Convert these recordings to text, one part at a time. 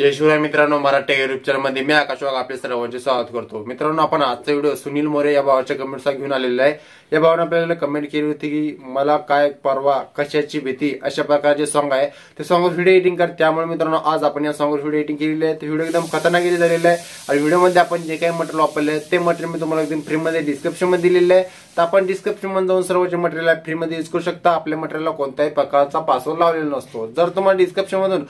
जय शिवराय मित्रांनो मराठी युट्यूब मध्ये मी आकाश आपल्या सर्वांचे स्वागत करतो मित्रांनो आपण आजचा व्हिडिओ सुनील मोरे या भावाच्या कमेंटचा घेऊन आलेला आहे या भावाने आपल्याला कमेंट केली होती की मला काय परवा कशाची भीती अशा प्रकारचे सॉंग आहे ते सॉंगवर व्हिडिओ एडिटिंग कर त्यामुळे मित्रांनो आज आपण या सॉंग व्हिडिओ एडिटिंग केलेली आहे ते व्हिडिओ एकदम खतरनाक झालेला आहे आणि व्हिडिओमध्ये आपण जे काही मटेरियल वापरले ते मटेरियल मी तुम्हाला एकदम फ्रीमध्ये डिस्क्रिप्शनमध्ये दिलेलं आहे तर आपण डिस्क्रिप्शनमध्ये जाऊन सर्व मटेरियल आहे फ्रीमध्ये यूज करू शकता आपल्या मटेरियलला कोणत्याही प्रकारचा पासवर्ड लावलेला नसतो जर तुम्हाला डिस्क्रिप्शनमधून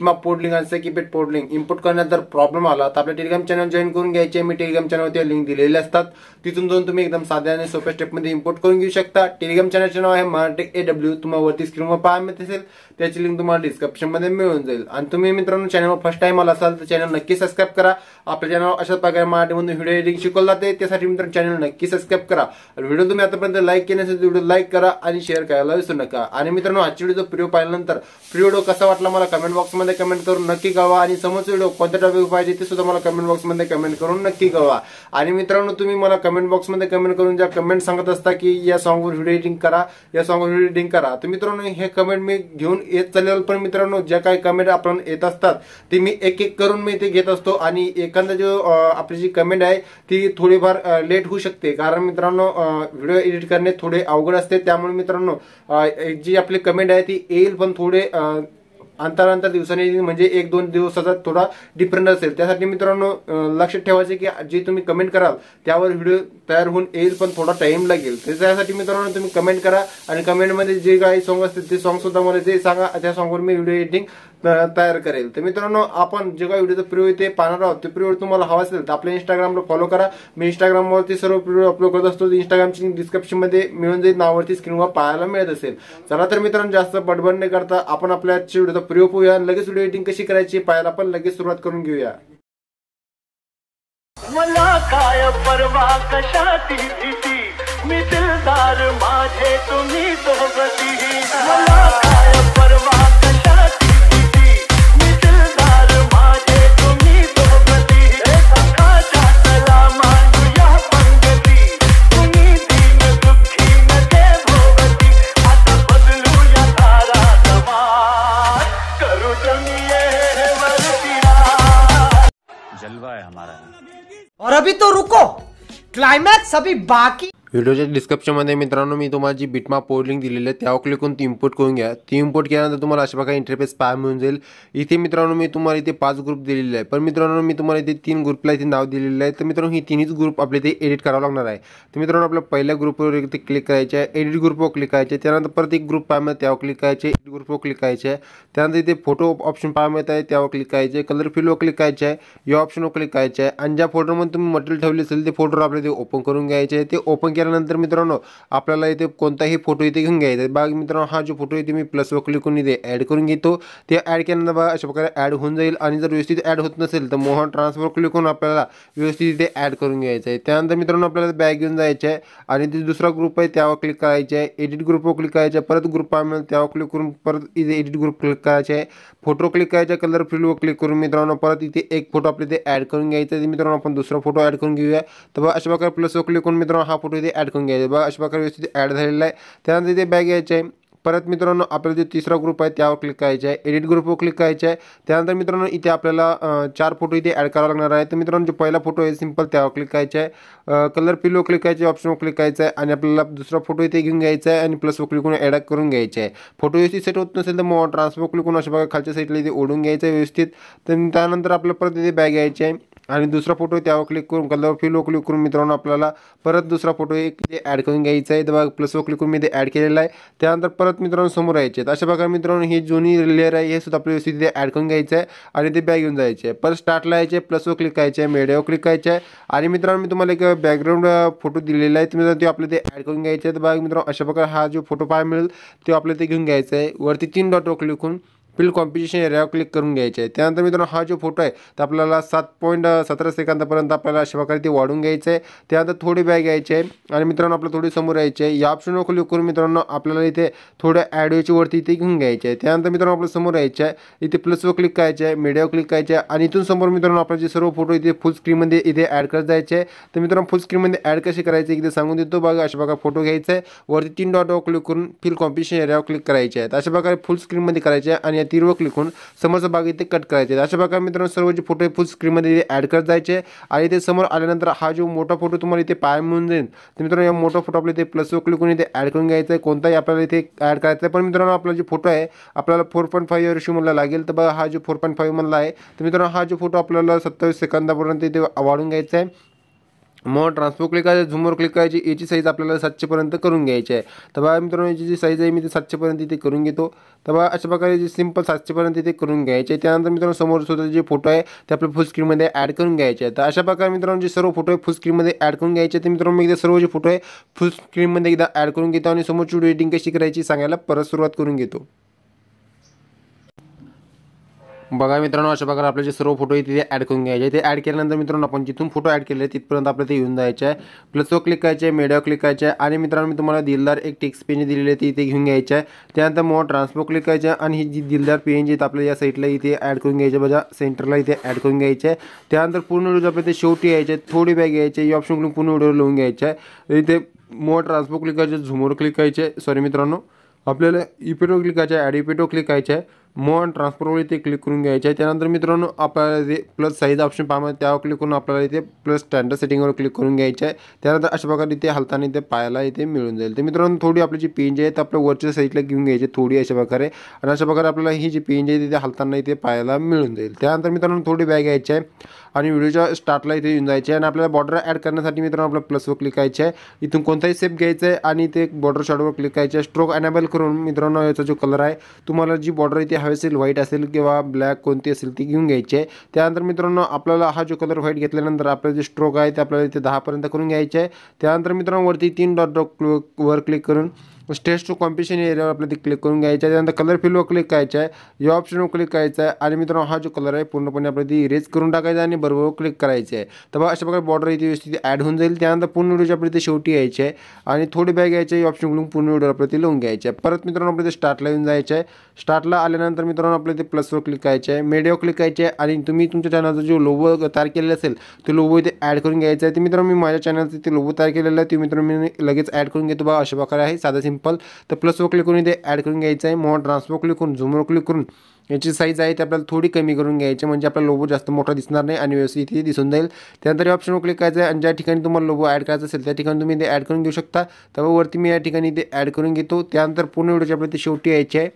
मधून पोर्ट लिंक असते की पोर्ट लिंक इम्पोर्ट करण्यात जर प्रॉब्लेम आला तर आपल्या टेलिग्राम चॅनल जॉईन करून घ्यायचे मी टेलिग्राम चॅनलवरती लिंक दिलेले असतात तिथून जाऊन तुम्ही एकदम साध्या आणि सोप्या स्टेपमध्ये इम्पोर्ट करून घेऊ शकता टेलिग्राम चॅनलचे नाव आहे मराठी ए डब्ल्यू तुम्हाला वरती स्क्रीनवर पाहायला असेल त्याची लिंक तुम्हाला डिस्क्रिप्शनमध्ये मिळून जाईल आणि तुम्ही मित्रांनो चॅनलवर फर्स्ट टाइम आला असाल तर चॅनल नक्की सबस्क्राईब करा आपल्या चॅनल अशा प्रकारे मराठीमधून व्हिडिओ एडिंग शिकवलं जाते त्यासाठी मित्रांनो चॅनल नक्की सबस्क्राईब करा व्हिडिओ तुम्ही आतापर्यंत लाईक केले असेल व्हिडिओ लाईक करा आणि शेअर करायला विसरू नका आणि मित्रांनो आजची व्हिडिओ प्रिओ पाहिल्यानंतर प्रिओ कसा वाटला मला कमेंट बॉक्समध्ये कमेंट करून नक्की कळवा आणि समज व्हिडिओ कोणत्या टॉपिक पाहिजे ते सुद्धा मला कमेंट बॉक्समध्ये कमेंट करून नक्की कळवा आणि मित्रांनो तुम्ही मला कमेंट बॉक्समध्ये कमेंट करून ज्या कमेंट सांगत असता की या वर व्हिडिओ एडिटिंग करा या सॉंगवर व्हिडिओ एडिटिंग करा तर मित्रांनो हे कमेंट मी घेऊन येत चालेल पण मित्रांनो ज्या काही कमेंट आपण येत असतात ते मी एक एक करून मी ते घेत असतो आणि एखादा जो आपली जी कमेंट आहे ती थोडीफार लेट होऊ शकते कारण मित्रांनो व्हिडिओ एडिट करणे थोडे अवघड असते त्यामुळे मित्रांनो जी आपली कमेंट आहे ती येईल पण थोडे अंतरांतर दिवसांनी दिवसाने म्हणजे एक दोन दिवसाचा थोडा डिफरंट असेल त्यासाठी मित्रांनो लक्षात ठेवायचे की जे तुम्ही कमेंट कराल त्यावर व्हिडिओ तयार होऊन येईल पण थोडा टाइम लागेल त्यासाठी मित्रांनो तुम्ही कमेंट करा आणि कमेंटमध्ये जे काही सॉन्ग असतील ते सॉंग सुद्धा मला ते सांगा त्या सॉंगवर मी व्हिडिओ एडिटिंग तयार करेल तर मित्रांनो आपण जे काही व्हिडिओचा प्रिव्ह्यू ते पाहणार आहोत ते प्रिओ तुम्हाला हवा असेल तर आपल्या इंस्टाग्रामला फॉलो करा मी इंस्टाग्रामवरती सर्व प्रिओ अपलोड करत असतो इंस्टाग्रामची डिस्क्रिप्शनमध्ये मिळून जाईल नावावरती स्क्रीनवर पाहायला मिळत असेल चला तर मित्रांनो जास्त बडबड न करता आपण आपल्या व्हिडिओचा प्रिव्ह्यू पाहूया लगेच व्हिडिओ एडिटिंग कशी करायची पाहायला आपण लगेच सुरुवात करून घेऊया मला काय परवा कशाची मी दिलदार माझे तुम्ही सोबती है हमारा और अभी तो रुको क्लाइमैक्स अभी बाकी व्हिडिओच्या डिस्क्रिप्शनमध्ये मित्रांनो मी तुम्हाला जी बिटमा पोर्ट लिंक दिलेली आहे त्यावर क्लिक करून ती इम्पोर्ट करून घ्या ती इम्पोर्ट केल्यानंतर तुम्हाला अशा प्रकारे इंटरफेस पाय मिळून जाईल इथे मित्रांनो मी तुम्हाला इथे पाच ग्रुप दिलेले आहे पण मित्रांनो मी तुम्हाला इथे तीन ग्रुपला इथे नाव दिलेलं आहे तर मित्रांनो ही तिन्हीच ग्रुप आपल्या इथे एडिट करावं लागणार आहे तर मित्रांनो आपल्या पहिल्या ग्रुपवर इथे क्लिक करायचे आहे एडिट ग्रुपवर क्लिक करायचे त्यानंतर परत एक ग्रुप पाय मिळतं त्यावर क्लिक करायचे एडिट ग्रुपवर क्लिक करायचे आहे त्यानंतर इथे फोटो ऑप्शन पाय मिळत आहे त्यावर क्लिक करायचे कलर फिलवर क्लिक करायचे आहे या ऑप्शनवर क्लिक करायचे आहे आणि ज्या फोटोमध्ये तुम्ही मटेरियल ठेवले असेल ते फोटोवर आपल्याला ते ओपन करून घ्यायचे ते ओपन केल्यानंतर मित्रांनो आपल्याला इथे कोणताही फोटो इथे घेऊन घ्यायचा आहे मित्रांनो हा जो फोटो इथे मी प्लसवर क्लिक करून इथे ॲड करून घेतो ते ॲड केल्यानंतर बघा अशा प्रकारे ॲड होऊन जाईल आणि जर व्यवस्थित ॲड होत नसेल तर मोहन ट्रान्सफर क्लिक करून आपल्याला व्यवस्थित इथे ॲड करून घ्यायचं आहे त्यानंतर मित्रांनो आपल्याला बॅग घेऊन जायचं आहे आणि ते दुसरा ग्रुप आहे त्यावर क्लिक करायचे आहे एडिट ग्रुपवर क्लिक करायचं आहे परत ग्रुप आहे त्यावर क्लिक करून परत इथे एडिट ग्रुप क्लिक करायचे आहे फोटो क्लिक करायचा कलर फील्डवर क्लिक करून मित्रांनो परत इथे एक फोटो आपल्या इथे ॲड करून घ्यायचा आहे मित्रांनो आपण दुसरा फोटो ॲड करून घेऊया तर अशा प्रकारे प्लसवर क्लिक करून मित्रांनो हा फोटो इथे ॲड करून घ्यायचे बघा अशा प्रकारे व्यवस्थित ॲड झालेला आहे त्यानंतर इथे बॅग घ्यायचे आहे परत मित्रांनो आपला जो तिसरा ग्रुप आहे त्यावर क्लिक करायचा आहे एडिट ग्रुपवर क्लिक करायचं आहे त्यानंतर मित्रांनो इथे आपल्याला चार फोटो इथे ॲड करावा लागणार आहे तर मित्रांनो जो पहिला फोटो आहे सिंपल त्यावर क्लिक करायचा आहे कलर पिलो क्लिक करायचे ऑप्शनवर क्लिक करायचं आहे आणि आपल्याला दुसरा फोटो इथे घेऊन घ्यायचा आहे आणि प्लसवर क्लिक करून ॲड करून घ्यायचे आहे फोटो व्यवस्थित सेट होत नसेल तर मग ट्रान्सफर क्लिक करून अशा प्रकारे खालच्या साईडला इथे ओढून घ्यायचं आहे व्यवस्थित त्यानंतर आपल्याला परत इथे बॅग घ्यायची आहे आणि दुसरा फोटो त्यावर क्लिक करून कलर फिलवर क्लिक करून मित्रांनो आपल्याला परत दुसरा फोटो एक ॲड करून घ्यायचा आहे प्लस प्लसवर क्लिक करून मी ते ॲड केलेला आहे त्यानंतर परत मित्रांनो समोर यायचे आहेत अशा प्रकारे मित्रांनो हे जुनी लेअर आहे हे सुद्धा आपल्याला तिथे ॲड करून घ्यायचं आहे आणि ते बॅग घेऊन जायचे आहे परत स्टार्टला यायचे प्लस प्लसवर क्लिक करायचे आहे मेडियावर क्लिक करायचे आहे आणि मित्रांनो मी तुम्हाला एक बॅकग्राऊंड फोटो दिलेला आहे तुम्ही ते आपल्या ते ॲड करून घ्यायचे आहे तर बघा मित्रांनो अशा प्रकारे हा जो फोटो पाहायला मिळेल तो आपल्याला ते घेऊन घ्यायचा आहे वरती तीन डॉटवर क्लिक करून फील कॉम्पिटिशन एरियावर क्लिक करून घ्यायचे आहे त्यानंतर मित्रांनो हा जो फोटो आहे तर आपल्याला सात पॉईंट सतरा सेकंदापर्यंत आपल्याला अशा प्रकारे ते वाढून घ्यायचं आहे त्यानंतर थोडी बॅग घ्यायचे आहे आणि मित्रांनो आपलं थोडी समोर यायचे आहे या ऑप्शनवर क्लिक करून मित्रांनो आपल्याला इथे थोड्या ॲडिओची वरती इथे घेऊन घ्यायचे आहे त्यानंतर मित्रांनो आपल्याला समोर यायचं आहे इथे प्लसवर क्लिक करायचं आहे मीडियावर क्लिक करायचे आहे आणि इथून समोर मित्रांनो आपले जे सर्व फोटो इथे फुल स्क्रीनमध्ये इथे ॲड करत जायचे आहे तर मित्रांनो फुल स्क्रीनमध्ये ॲड कसे करायचे इथे सांगून देतो बघा अशा प्रकारे फोटो घ्यायचा आहे वरती तीन डॉटवर क्लिक करून फील कॉम्पिटिशन एरियावर क्लिक करायचे आहे अशा प्रकारे फुल स्क्रीनमध्ये करायचे आहे आणि आणि तीरवर लिखून समोरचा भाग इथे कट करायचे अशा प्रकारे मित्रांनो सर्व जे फोटो फुल स्क्रीनमध्ये इथे ॲड करत जायचे आणि इथे समोर आल्यानंतर हा जो मोठा फोटो तुम्हाला इथे पाय मिळून जाईल तर मित्रांनो या मोठा फोटो आपल्या इथे प्लसवर क्लिक करून इथे ॲड करून घ्यायचा आहे कोणताही आपल्याला इथे ॲड करायचा आहे पण मित्रांनो आपला जो फोटो आहे आपल्याला फोर पॉईंट फाईव्ह रेशोमधला लागेल तर बघा हा जो फोर पॉईंट फाईव्ह म्हणला आहे तर मित्रांनो हा जो फोटो आपल्याला सत्तावीस सेकंदापर्यंत इथे वाढून घ्यायचा आहे मग ट्रान्सफर क्लिक करायचं झुमवर क्लिक करायची याची साईज आपल्याला सातशेपर्यंत करून घ्यायची आहे तर बघा मित्रांनो याची जी साईज आहे मी ते सातशेपर्यंत इथे करून घेतो तर बघा अशा प्रकारे जे सिम्पल सातशेपर्यंत इथे करून घ्यायचे त्यानंतर मित्रांनो समोर स्वतः जे फोटो आहे ते आपल्या फुल स्क्रीनमध्ये ॲड करून घ्यायचे आहे तर अशा प्रकारे मित्रांनो जे सर्व फोटो आहे फुल स्क्रीनमध्ये ॲड करून घ्यायचे ते मित्रांनो मी एकदा सर्व जे फोटो आहे फुल स्क्रीनमध्ये एकदा ॲड करून घेतो आणि समोरची व्हिडिओ एडिटिंग कशी करायची सांगायला परत सुरुवात करून घेतो बघा मित्रांनो अशा प्रकारे आपले जे सर्व फोटो तिथे ॲड करून घ्यायचे ते ॲड केल्यानंतर मित्रांनो आपण जिथून फोटो ॲड केले तिथपर्यंत आपल्याला ते येऊन जायचं आहे प्लसवर क्लिक करायचे मेडियावर क्लिक करायचे आणि मित्रांनो मी तुम्हाला दिलदार एक टिक्स पेन दिलेली आहे ती इथे घेऊन घ्यायचं आहे त्यानंतर मोठा ट्रान्सपोर्ट क्लिक करायचे आणि ही जी दिलदार पेन जी आपल्या या साईटला इथे ॲड करून घ्यायचे बघा सेंटरला इथे ॲड करून घ्यायचे आहे त्यानंतर पूर्ण व्हिडिओ आपल्याला ते शेवटी यायचे थोडी बॅग यायचे या ऑप्शन पूर्ण व्हिडिओ लिहून घ्यायचे आहे इथे मोठ ट्रान्सपोर्ट क्लिक करायचे झुमोर क्लिक करायचे सॉरी मित्रांनो आपल्याला इपेटो क्लिक करायचे आहे ॲड क्लिक करायचे आहे मोहन ट्रान्सफरवर इथे क्लिक करून घ्यायचे आहे त्यानंतर मित्रांनो आपल्याला जे प्लस साईज ऑप्शन पाहिजे त्यावर क्लिक करून आपल्याला इथे प्लस स्टँडर्ड सेटिंगवर क्लिक करून घ्यायचे आहे त्यानंतर अशा प्रकारे इथे हलताना इथे पाहायला इथे मिळून जाईल तर मित्रांनो थोडी आपली जी पेंज आहे ते आपल्या वरच्या साईजला घेऊन घ्यायची थोडी अशा प्रकारे आणि अशा प्रकारे आपल्याला ही जी पेंज आहे तिथे हलताना इथे पाहायला मिळून जाईल त्यानंतर मित्रांनो थोडी बॅग घ्यायची आहे आणि व्हिडिओच्या स्टार्टला इथे येऊन जायचे आहे आणि आपल्याला बॉर्डर ॲड करण्यासाठी मित्रांनो प्लस प्लसवर क्लिक करायचे आहे इथून कोणताही सेप घ्यायचा आहे आणि ते बॉर्डर शॉटवर क्लिक करायचं आहे स्ट्रोक अनेबल करून मित्रांनो याचा जो कलर आहे तुम्हाला जी बॉर्डर इथे हवे असेल व्हाईट असेल किंवा ब्लॅक कोणती असेल ती घेऊन घ्यायची आहे त्यानंतर मित्रांनो आपल्याला हा जो कलर व्हाईट घेतल्यानंतर आपल्याला जे स्ट्रोक आहे ते आपल्याला इथे दहापर्यंत करून घ्यायचे आहे त्यानंतर मित्रांनो वरती तीन डॉट वर क्लिक करून मग स्टेज टू कॉम्पिटिशन एरियावर आपल्याला ते क्लिक करून घ्यायचं आहे त्यानंतर कलर फिलवर क्लिक करायचं आहे या ऑप्शनवर क्लिक करायचं आहे आणि मित्रांनो हा जो कलर आहे पूर्णपणे आपल्याला ती इरेज करून टाकायचा आणि बरोबर क्लिक करायचं आहे तर बघा अशा प्रकारे बॉर्डर इथे व्यवस्थित ॲड होऊन जाईल त्यानंतर पूर्ण व्हिडिओची आपल्याला ते शेवटी यायची आहे आणि थोडी बॅग यायची आहे ऑप्शनकडून पूर्ण व्हिडिओ आपल्याला ते लिहून घ्यायचे आहे परत मित्रांनो आपल्या ते स्टार्टला येऊन जायचं आहे स्टार्टला आल्यानंतर मित्रांनो आपल्याला ते प्लसवर क्लिक करायचं आहे मेडिओ क्लिक करायचे आहे आणि तुम्ही तुमच्या चॅनलचा जो लोबो तयार केलेला असेल तो लोबो इथे ॲड करून घ्यायचा आहे ते मित्रांनो मी माझ्या चॅनलचं ते लोबो तयार केलेला आहे ते मित्रांनो मी लगेच ॲड करून घेतो बघा अशा प्रकारे आहे साधा सिंपल सिंपल तर प्लसवर क्लिक करून इथे ॲड करून घ्यायचं आहे मॉ ट्रान्सफर क्लिक करून झुमवर क्लिक करून याची साईज आहे ती आपल्याला थोडी कमी करून घ्यायची म्हणजे आपला लोबो जास्त मोठा दिसणार नाही आणि व्यवस्थित इथे दिसून जाईल त्यानंतर या ऑप्शनवर क्लिक करायचं आहे आणि ज्या ठिकाणी तुम्हाला लोबो ॲड करायचा असेल त्या ठिकाणी तुम्ही इथे ॲड करून घेऊ शकता वरती मी या ठिकाणी इथे ॲड करून घेतो त्यानंतर पूर्ण व्हिडिओची आपल्याला ते शेवटी यायची आहे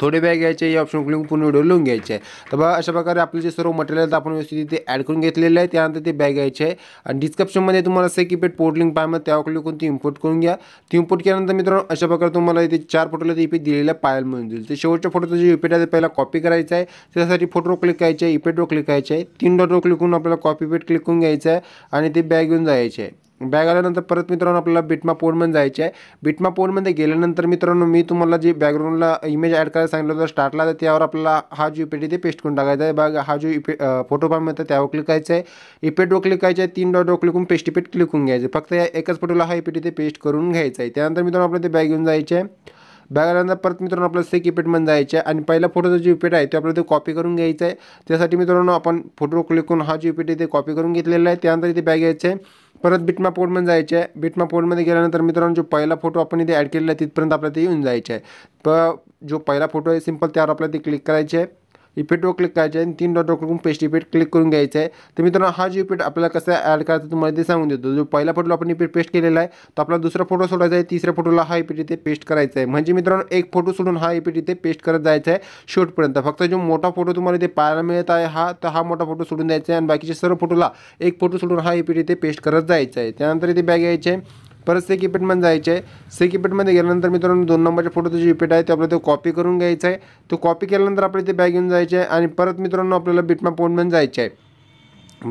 थोडे बॅग घ्यायचे या ऑप्शन क्लिक पूर्ण व्हिडिओ लिहून घ्यायचे आहे तर बघा अशा प्रकारे आपले जे सर्व मटेरियल आपण व्यवस्थित इथे ॲड करून घेतलेलं आहे त्यानंतर ते बॅग घ्यायचे आहे आणि डिस्क्रिप्शनमध्ये तुम्हाला सेकी की पेट पोर्ट लिंक पाहायला त्यावर क्लिक करून ती इम्पोर्ट करून घ्या ती इम्पोर्ट केल्यानंतर मित्रांनो अशा प्रकारे तुम्हाला इथे चार फोटोला ते इपेट दिलेला पायल मिळून जाईल ते शेवटच्या फोटोचं जे इपेट आहे पहिला कॉपी करायचं आहे त्यासाठी फोटोवर क्लिक करायचे आहे इपेटवर क्लिक करायचे आहे तीन डॉटवर क्लिक करून आपल्याला कॉपी पेड क्लिक करून घ्यायचं आहे आणि ते बॅग घेऊन जायचे आहे बॅग आल्यानंतर परत मित्रांनो आपल्याला बिटमा म्हणून जायचे आहे बिटमा पोनमध्ये गेल्यानंतर मित्रांनो मी तुम्हाला जे बॅकग्राऊंडला इमेज ॲड करायला सांगितलं होतं स्टार्टला तर त्यावर आपल्याला हा जो इपेट इथे पेस्ट करून टाकायचा आहे बघ हा जो इपे फोटो पाहिजे होता त्यावर क्लिक करायचं आहे इपेटवर क्लिक करायचं आहे तीन डॉटवर क्लिक करून पेस्ट इपेट क्लिक करून घ्यायचं फक्त या एकाच फोटोला हा इपेट इथे पेस्ट करून घ्यायचा आहे त्यानंतर मित्रांनो आपल्याला ते बॅग घेऊन जायचे आहे आल्यानंतर परत मित्रांनो आपल्याला सेक इपेटमध्ये जायचं आहे आणि पहिला फोटो जो इपेट आहे तो आपल्याला ते कॉपी करून घ्यायचं आहे त्यासाठी मित्रांनो आपण फोटो क्लिक करून हा जो इपेट इथे कॉपी करून घेतलेला आहे त्यानंतर इथे बॅग यायचं आहे परत बिटमा पोर्टमध्ये जायचं आहे बिटमा पोर्टमध्ये गेल्यानंतर मित्रांनो जो पहिला फोटो आपण इथे ॲड केलेला आहे तिथपर्यंत आपल्याला ते येऊन जायचं आहे प जो पहिला फोटो आहे सिम्पल त्यावर आपल्याला ते क्लिक करायचे आहे इफेक्टवर क्लिक करायचे आणि तीन डॉट वरून पेस्ट इफेक्ट क्लिक करून घ्यायचं आहे तर मित्रांनो हा जो इफेक्ट आपल्याला कसा ॲड करायचा तुम्हाला ते सांगून देतो जो पहिला फोटो आपण इफेक्ट पेस्ट केलेला आहे तर आपला दुसरा फोटो सोडायचा आहे तिसऱ्या फोटोला हा इफेक्ट इथे पेस्ट करायचा आहे म्हणजे मित्रांनो एक फोटो सोडून हा इफेक्ट इथे पेस्ट करत जायचा आहे शूटपर्यंत फक्त जो मोठा फोटो तुम्हाला इथे पाहायला मिळत आहे हा तर हा मोठा फोटो सोडून द्यायचा आहे आणि बाकीचे सर्व फोटोला एक फोटो सोडून हा इफेक्ट इथे पेस्ट करत जायचा आहे त्यानंतर इथे बॅग यायचे आहे परत से कीपॅडमध्ये जायचे आहे से कीपॅडमध्ये गेल्यानंतर मित्रांनो दोन नंबरच्या फोटोचं जे आहे ते आपल्याला तो कॉपी करून घ्यायचं आहे तो कॉपी केल्यानंतर आपल्याला ते बॅग घेऊन जायचं आहे आणि परत मित्रांनो आपल्याला बिटमा पोनमध्ये जायचं आहे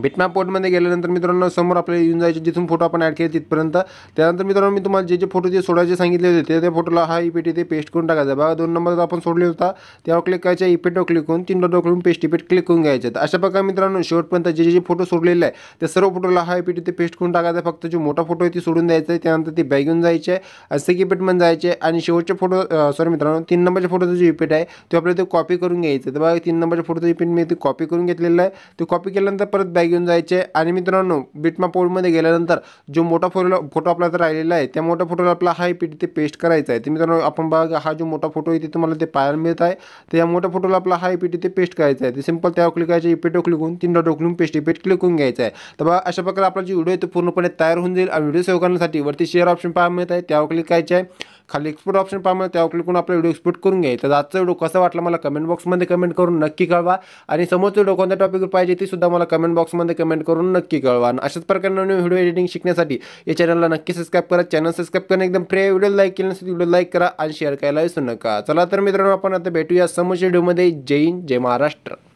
बिटमॅप पोर्टमध्ये गेल्यानंतर मित्रांनो समोर आपल्याला येऊन जायचे जिथून फोटो आपण ॲड केले तिथपर्यंत त्यानंतर मित्रांनो मी तुम्हाला जे जे फोटो जे सोडायचे सांगितले होते e ते त्या फोटोला हा इपेट इथे पेस्ट करून टाकायचा बघा दोन नंबरचा आपण सोडले होता त्यावर क्लिक करायचा इपेटवर क्लिक करून तीन डॉट करून पेस्ट इपेट क्लिक करून घ्यायचे तर अशा प्रकारे मित्रांनो शेवटपर्यंत जे जे फोटो सोडलेले आहे त्या सर्व फोटोला हा इपेट e ते पेस्ट करून टाकायचा फक्त जो मोठा फोटो आहे ती सोडून द्यायचा आहे त्यानंतर ते बॅग घेऊन जायचे आहे असे जायचे आणि शेवटचे फोटो सॉरी मित्रांनो तीन नंबरच्या फोटोचा जो इपेट e आहे तो आपल्याला ते कॉपी करून घ्यायचं तर बघा तीन नंबरच्या फोटोचा इपेट मी ते कॉपी करून घेतलेला आहे ते कॉपी केल्यानंतर परत बैग घेऊन जायचे आणि मित्रांनो बिटमा पोलमध्ये गेल्यानंतर जो मोठा फोटो फोटो आपला तर राहिलेला आहे त्या मोठ्या फोटोला आपला हा पी पेस्ट करायचा आहे तर मित्रांनो आपण बघा हा जो मोटा फोटो है तुम्हारा पाया मिलता है तो आहे तर या मोठ्या फोटोला आपला हा पेस्ट करायचा आहे ते सिंपल क्लिक करायचे इपेटो क्लिक होऊन तीन डॉट क्लिक पेस्ट इपेट क्लिक करून घ्यायचा आहे तर बघा अशा प्रकारे आपला जो व्हिडिओ आहे तो पूर्णपणे तैयार होऊन जाईल आणि व्हिडिओ सेव्ह वरती शेअर ऑप्शन पाया मिलता है त्यावर क्लिक करायचे आहे खाली एक्सपोर्ट ऑप्शन पाहिजे त्यावर क्लिक करून आपला व्हिडिओ एक्सपोर्ट करून घ्यायचा तर आजचा व्हिडिओ कसा वाटला मला कमेंट बॉक्समध्ये कमेंट करून नक्की कळवा आणि समोरचा व्हिडिओ कोणत्या टॉपिकवर पाहिजे ती सुद्धा मला कमेंट बॉक्समध्ये कमेंट करून नक्की कळवा आणि अशाच प्रकारे नवीन व्हिडिओ एडिटिंग शिकण्यासाठी या चॅनलला नक्की सबस्क्राईब करा चॅनल सबस्क्राईब करणे एकदम फ्री व्हिडिओ लाईक केलं नसेल व्हिडिओ लाईक करा आणि शेअर करायला विसरू नका चला तर मित्रांनो आपण आता भेटूया समोरच्या व्हिडिओमध्ये जय हिंद जय महाराष्ट्र